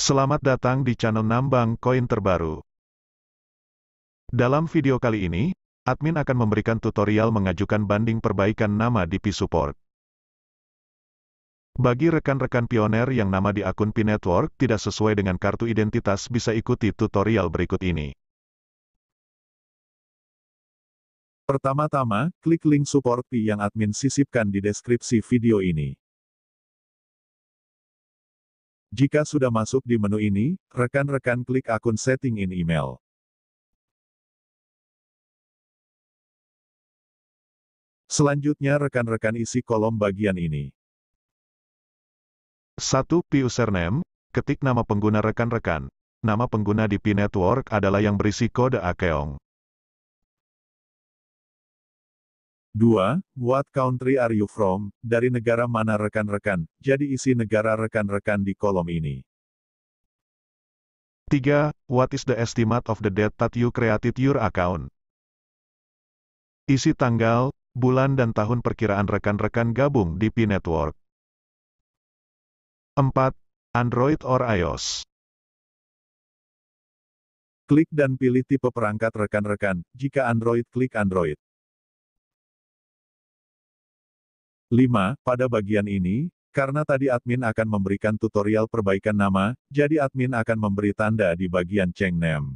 Selamat datang di channel Nambang Koin terbaru. Dalam video kali ini, admin akan memberikan tutorial mengajukan banding perbaikan nama DP support Bagi rekan-rekan pioner yang nama di akun P-Network tidak sesuai dengan kartu identitas bisa ikuti tutorial berikut ini. Pertama-tama, klik link support P yang admin sisipkan di deskripsi video ini. Jika sudah masuk di menu ini, rekan-rekan klik akun setting in email. Selanjutnya rekan-rekan isi kolom bagian ini. 1. P username, ketik nama pengguna rekan-rekan. Nama pengguna di P network adalah yang berisi kode Akeong. 2. What country are you from? Dari negara mana rekan-rekan? Jadi isi negara rekan-rekan di kolom ini. 3. What is the estimate of the date that you created your account? Isi tanggal, bulan dan tahun perkiraan rekan-rekan gabung di P Network. 4. Android or iOS. Klik dan pilih tipe perangkat rekan-rekan. Jika Android, klik Android. 5. Pada bagian ini, karena tadi admin akan memberikan tutorial perbaikan nama, jadi admin akan memberi tanda di bagian nem.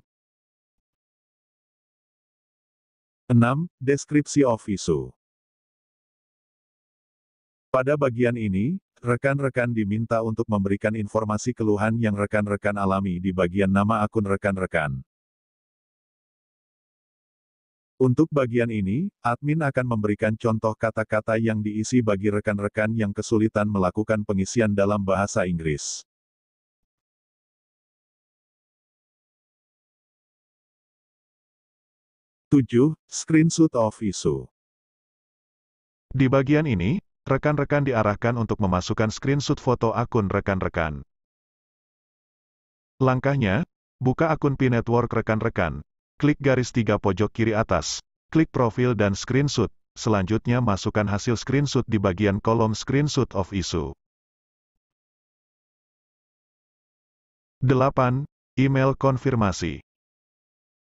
6. Deskripsi of issue Pada bagian ini, rekan-rekan diminta untuk memberikan informasi keluhan yang rekan-rekan alami di bagian nama akun rekan-rekan. Untuk bagian ini, admin akan memberikan contoh kata-kata yang diisi bagi rekan-rekan yang kesulitan melakukan pengisian dalam bahasa Inggris. Tujuh, Screenshot of Issue Di bagian ini, rekan-rekan diarahkan untuk memasukkan screenshot foto akun rekan-rekan. Langkahnya, buka akun P-Network rekan-rekan, Klik garis tiga pojok kiri atas. Klik profil dan screenshot. Selanjutnya masukkan hasil screenshot di bagian kolom screenshot of issue. 8. Email konfirmasi.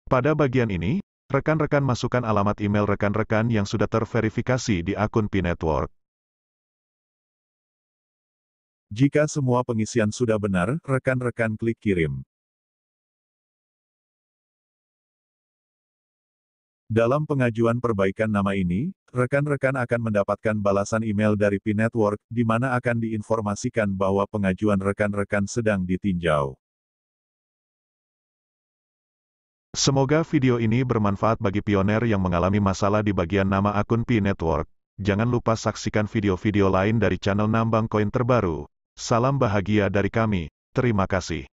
Pada bagian ini, rekan-rekan masukkan alamat email rekan-rekan yang sudah terverifikasi di akun P-Network. Jika semua pengisian sudah benar, rekan-rekan klik kirim. Dalam pengajuan perbaikan nama ini, rekan-rekan akan mendapatkan balasan email dari P-Network, di mana akan diinformasikan bahwa pengajuan rekan-rekan sedang ditinjau. Semoga video ini bermanfaat bagi pioner yang mengalami masalah di bagian nama akun P-Network. Jangan lupa saksikan video-video lain dari channel Nambang Koin terbaru. Salam bahagia dari kami. Terima kasih.